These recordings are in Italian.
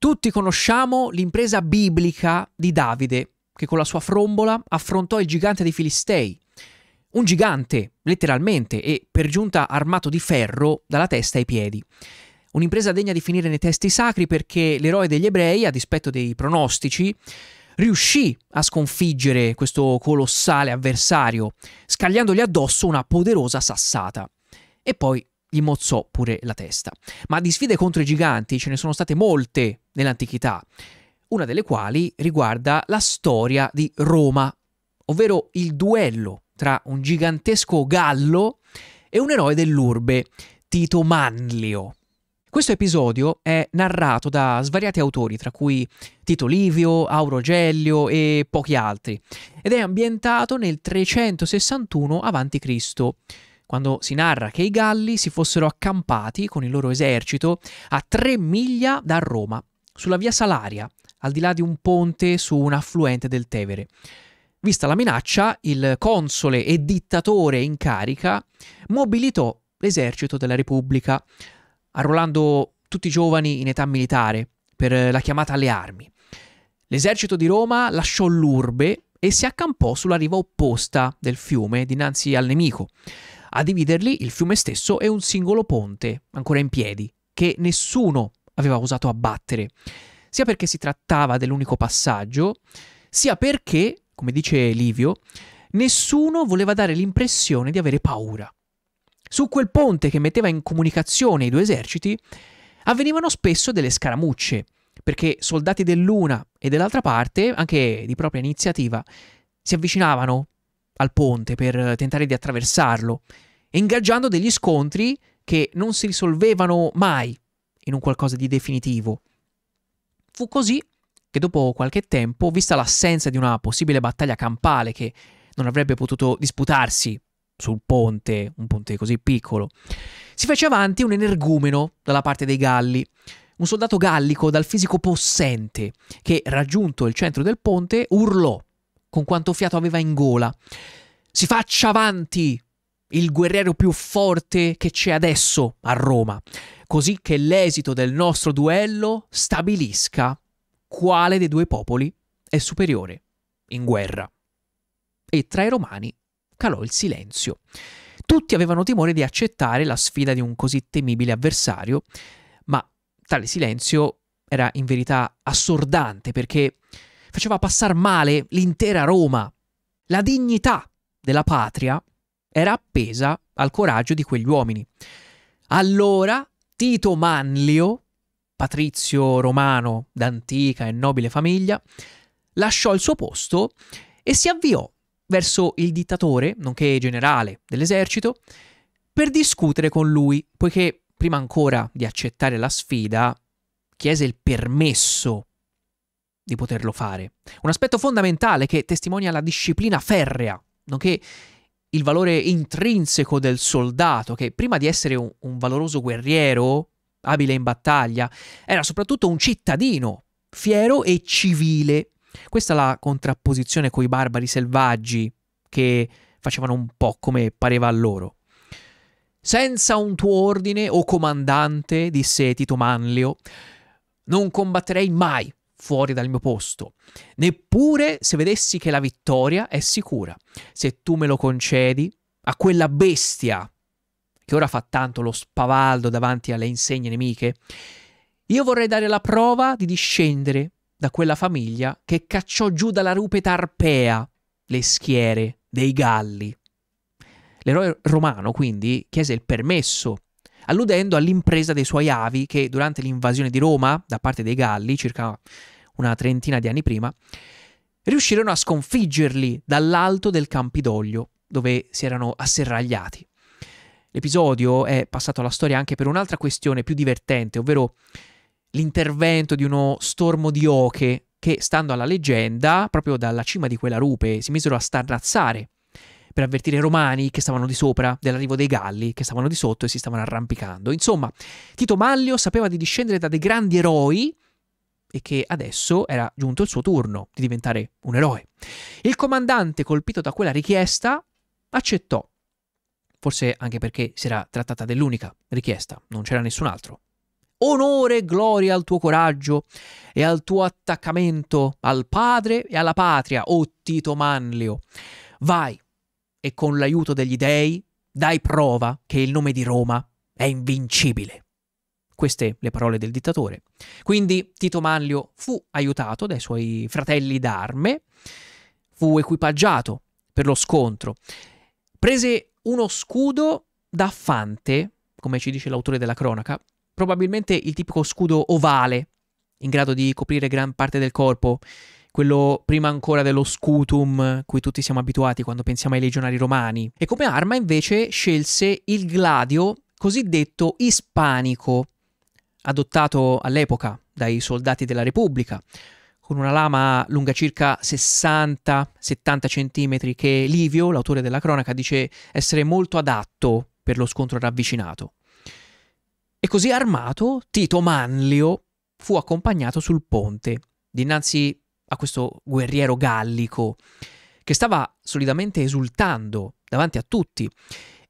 Tutti conosciamo l'impresa biblica di Davide, che con la sua frombola affrontò il gigante dei Filistei. Un gigante, letteralmente, e per giunta armato di ferro dalla testa ai piedi. Un'impresa degna di finire nei testi sacri perché l'eroe degli ebrei, a dispetto dei pronostici, riuscì a sconfiggere questo colossale avversario, scagliandogli addosso una poderosa sassata. E poi gli mozzò pure la testa. Ma di sfide contro i giganti ce ne sono state molte nell'antichità, una delle quali riguarda la storia di Roma, ovvero il duello tra un gigantesco gallo e un eroe dell'urbe, Tito Manlio. Questo episodio è narrato da svariati autori, tra cui Tito Livio, Auro Gellio e pochi altri, ed è ambientato nel 361 a.C quando si narra che i Galli si fossero accampati con il loro esercito a tre miglia da Roma, sulla via Salaria, al di là di un ponte su un affluente del Tevere. Vista la minaccia, il console e dittatore in carica mobilitò l'esercito della Repubblica, arruolando tutti i giovani in età militare per la chiamata alle armi. L'esercito di Roma lasciò l'urbe e si accampò sulla riva opposta del fiume dinanzi al nemico. A dividerli il fiume stesso e un singolo ponte, ancora in piedi, che nessuno aveva osato abbattere, sia perché si trattava dell'unico passaggio, sia perché, come dice Livio, nessuno voleva dare l'impressione di avere paura. Su quel ponte che metteva in comunicazione i due eserciti avvenivano spesso delle scaramucce, perché soldati dell'una e dell'altra parte, anche di propria iniziativa, si avvicinavano al ponte per tentare di attraversarlo, ingaggiando degli scontri che non si risolvevano mai in un qualcosa di definitivo. Fu così che dopo qualche tempo, vista l'assenza di una possibile battaglia campale che non avrebbe potuto disputarsi sul ponte, un ponte così piccolo, si fece avanti un energumeno dalla parte dei Galli, un soldato gallico dal fisico possente che, raggiunto il centro del ponte, urlò con quanto fiato aveva in gola. Si faccia avanti il guerriero più forte che c'è adesso a Roma, così che l'esito del nostro duello stabilisca quale dei due popoli è superiore in guerra. E tra i romani calò il silenzio. Tutti avevano timore di accettare la sfida di un così temibile avversario, ma tale silenzio era in verità assordante perché faceva passare male l'intera Roma. La dignità della patria era appesa al coraggio di quegli uomini. Allora Tito Manlio, patrizio romano d'antica e nobile famiglia, lasciò il suo posto e si avviò verso il dittatore, nonché generale dell'esercito, per discutere con lui, poiché prima ancora di accettare la sfida chiese il permesso di poterlo fare. Un aspetto fondamentale che testimonia la disciplina ferrea, nonché il valore intrinseco del soldato, che prima di essere un, un valoroso guerriero, abile in battaglia, era soprattutto un cittadino, fiero e civile. Questa è la contrapposizione coi barbari selvaggi, che facevano un po' come pareva a loro. Senza un tuo ordine, o comandante, disse Tito Manlio, non combatterei mai fuori dal mio posto, neppure se vedessi che la vittoria è sicura. Se tu me lo concedi a quella bestia che ora fa tanto lo spavaldo davanti alle insegne nemiche, io vorrei dare la prova di discendere da quella famiglia che cacciò giù dalla rupe tarpea le schiere dei Galli. L'eroe romano quindi chiese il permesso alludendo all'impresa dei suoi avi che durante l'invasione di Roma da parte dei Galli, circa una trentina di anni prima, riuscirono a sconfiggerli dall'alto del Campidoglio, dove si erano asserragliati. L'episodio è passato alla storia anche per un'altra questione più divertente, ovvero l'intervento di uno stormo di oche che, stando alla leggenda, proprio dalla cima di quella rupe si misero a starnazzare per avvertire i romani che stavano di sopra dell'arrivo dei Galli, che stavano di sotto e si stavano arrampicando. Insomma, Tito Mallio sapeva di discendere da dei grandi eroi e che adesso era giunto il suo turno di diventare un eroe. Il comandante, colpito da quella richiesta, accettò, forse anche perché si era trattata dell'unica richiesta, non c'era nessun altro. Onore e gloria al tuo coraggio e al tuo attaccamento al padre e alla patria, o oh Tito Manlio. Vai, e con l'aiuto degli dei dai prova che il nome di Roma è invincibile. Queste le parole del dittatore. Quindi Tito Manlio fu aiutato dai suoi fratelli d'arme, fu equipaggiato per lo scontro, prese uno scudo da Fante, come ci dice l'autore della cronaca, probabilmente il tipico scudo ovale, in grado di coprire gran parte del corpo, quello prima ancora dello scutum cui tutti siamo abituati quando pensiamo ai legionari romani, e come arma invece scelse il gladio cosiddetto ispanico, adottato all'epoca dai soldati della Repubblica, con una lama lunga circa 60-70 cm che Livio, l'autore della cronaca, dice essere molto adatto per lo scontro ravvicinato. E così armato, Tito Manlio fu accompagnato sul ponte, dinanzi a questo guerriero gallico che stava solidamente esultando davanti a tutti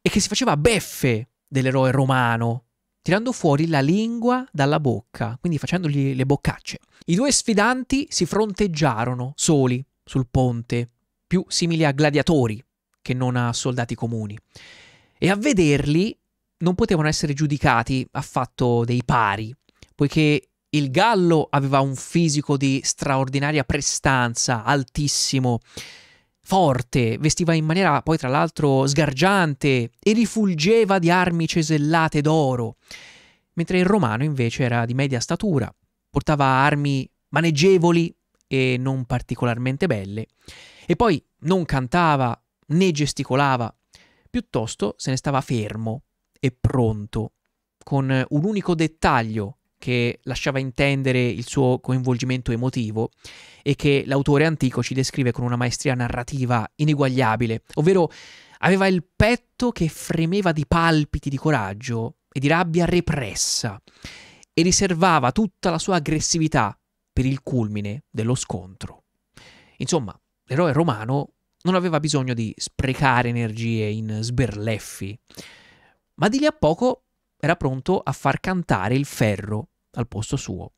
e che si faceva beffe dell'eroe romano, tirando fuori la lingua dalla bocca, quindi facendogli le boccacce. I due sfidanti si fronteggiarono soli sul ponte, più simili a gladiatori che non a soldati comuni. E a vederli non potevano essere giudicati affatto dei pari, poiché il Gallo aveva un fisico di straordinaria prestanza, altissimo, forte, vestiva in maniera poi tra l'altro sgargiante e rifulgeva di armi cesellate d'oro, mentre il Romano invece era di media statura, portava armi maneggevoli e non particolarmente belle, e poi non cantava né gesticolava, piuttosto se ne stava fermo e pronto, con un unico dettaglio che lasciava intendere il suo coinvolgimento emotivo e che l'autore antico ci descrive con una maestria narrativa ineguagliabile, ovvero aveva il petto che fremeva di palpiti di coraggio e di rabbia repressa e riservava tutta la sua aggressività per il culmine dello scontro. Insomma, l'eroe romano non aveva bisogno di sprecare energie in sberleffi, ma di lì a poco era pronto a far cantare il ferro al posto suo.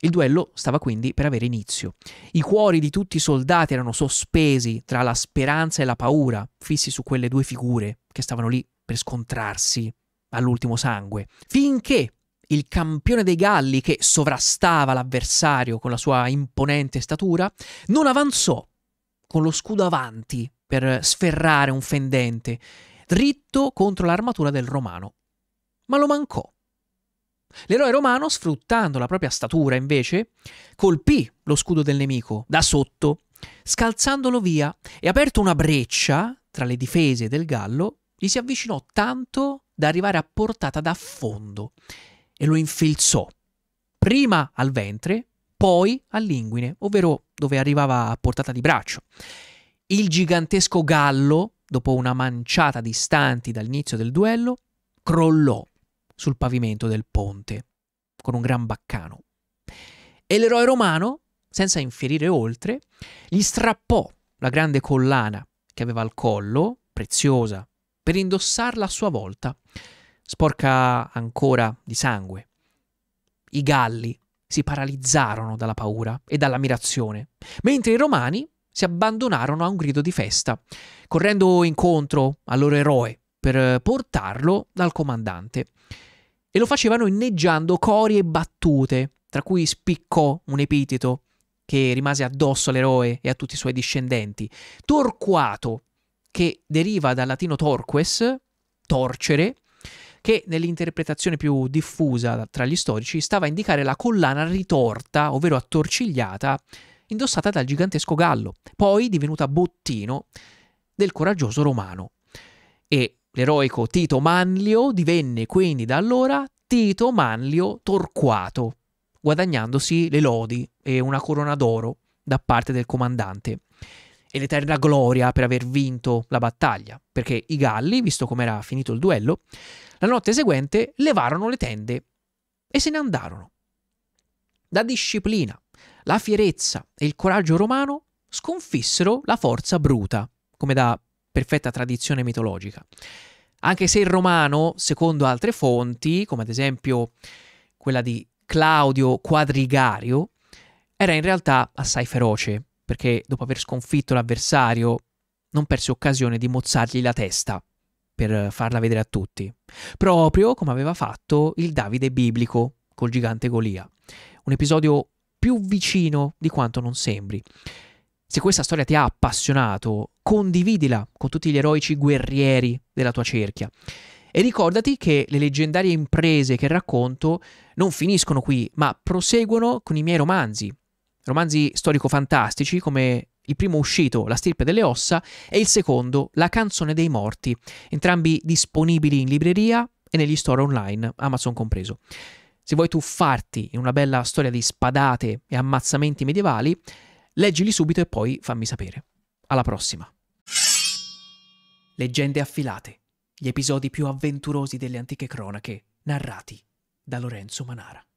Il duello stava quindi per avere inizio. I cuori di tutti i soldati erano sospesi tra la speranza e la paura, fissi su quelle due figure che stavano lì per scontrarsi all'ultimo sangue, finché il campione dei Galli, che sovrastava l'avversario con la sua imponente statura, non avanzò con lo scudo avanti per sferrare un fendente, dritto contro l'armatura del romano. Ma lo mancò. L'eroe romano, sfruttando la propria statura, invece, colpì lo scudo del nemico da sotto, scalzandolo via e aperto una breccia tra le difese del Gallo, gli si avvicinò tanto da arrivare a portata d'affondo e lo infilzò, prima al ventre, poi all'inguine, ovvero dove arrivava a portata di braccio. Il gigantesco Gallo, dopo una manciata di istanti dall'inizio del duello, crollò sul pavimento del ponte, con un gran baccano. E l'eroe romano, senza inferire oltre, gli strappò la grande collana che aveva al collo, preziosa, per indossarla a sua volta, sporca ancora di sangue. I galli si paralizzarono dalla paura e dall'ammirazione, mentre i romani si abbandonarono a un grido di festa, correndo incontro al loro eroe per portarlo dal comandante e lo facevano inneggiando cori e battute, tra cui spiccò un epiteto che rimase addosso all'eroe e a tutti i suoi discendenti. Torquato, che deriva dal latino torques, torcere, che nell'interpretazione più diffusa tra gli storici stava a indicare la collana ritorta, ovvero attorcigliata, indossata dal gigantesco gallo, poi divenuta bottino del coraggioso romano. E L'eroico Tito Manlio divenne quindi da allora Tito Manlio Torquato, guadagnandosi le lodi e una corona d'oro da parte del comandante e l'eterna gloria per aver vinto la battaglia, perché i Galli, visto com'era finito il duello, la notte seguente levarono le tende e se ne andarono. La disciplina, la fierezza e il coraggio romano sconfissero la forza bruta, come da perfetta tradizione mitologica. Anche se il romano, secondo altre fonti, come ad esempio quella di Claudio Quadrigario, era in realtà assai feroce, perché dopo aver sconfitto l'avversario non perse occasione di mozzargli la testa per farla vedere a tutti, proprio come aveva fatto il Davide biblico col gigante Golia, un episodio più vicino di quanto non sembri. Se questa storia ti ha appassionato, condividila con tutti gli eroici guerrieri della tua cerchia. E ricordati che le leggendarie imprese che racconto non finiscono qui, ma proseguono con i miei romanzi. Romanzi storico-fantastici come il primo uscito, La stirpe delle ossa, e il secondo, La canzone dei morti, entrambi disponibili in libreria e negli store online, Amazon compreso. Se vuoi tuffarti in una bella storia di spadate e ammazzamenti medievali, leggili subito e poi fammi sapere. Alla prossima! leggende affilate, gli episodi più avventurosi delle antiche cronache narrati da Lorenzo Manara.